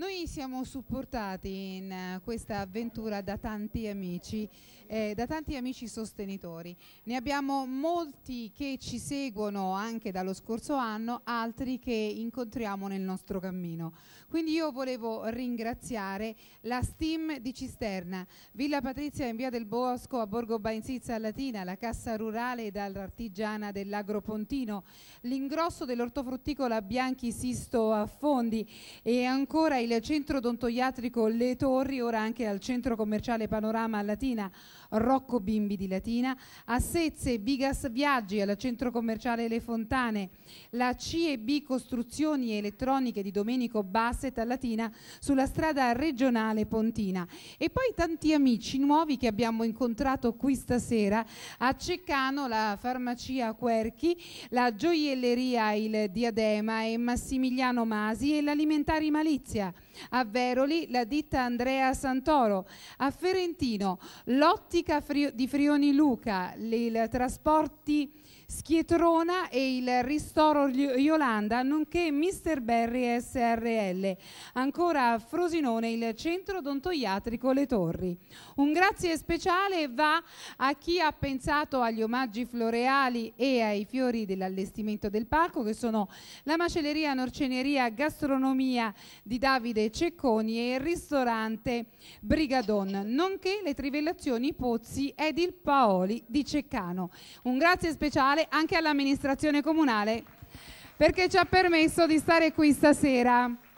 Noi siamo supportati in eh, questa avventura da tanti amici, eh, da tanti amici sostenitori. Ne abbiamo molti che ci seguono anche dallo scorso anno, altri che incontriamo nel nostro cammino. Quindi io volevo ringraziare la STEAM di Cisterna, Villa Patrizia in Via del Bosco a Borgo Bainsizza Latina, la Cassa Rurale e dall'Artigiana dell'Agropontino, l'ingrosso dell'ortofrutticola Bianchi Sisto a Fondi e ancora il del centro odontoiatrico Le Torri, ora anche al centro commerciale Panorama Latina Rocco Bimbi di Latina, a Sezze Bigas Viaggi al centro commerciale Le Fontane, la CEB Costruzioni Elettroniche di Domenico Basset a Latina sulla strada regionale Pontina e poi tanti amici nuovi che abbiamo incontrato qui stasera a Ceccano, la farmacia Querchi, la gioielleria Il Diadema e Massimiliano Masi e l'alimentari Malizia a Veroli la ditta Andrea Santoro, a Ferentino l'ottica di Frioni Luca, il trasporti Schietrona e il Ristoro Yolanda, nonché Mr. Berry SRL. Ancora a Frosinone il centro odontoiatrico Le Torri. Un grazie speciale va a chi ha pensato agli omaggi floreali e ai fiori dell'allestimento del palco, che sono la macelleria, norceneria, gastronomia di Davide Davide Cecconi e il ristorante Brigadon, nonché le trivellazioni Pozzi ed il Paoli di Ceccano. Un grazie speciale anche all'amministrazione comunale perché ci ha permesso di stare qui stasera.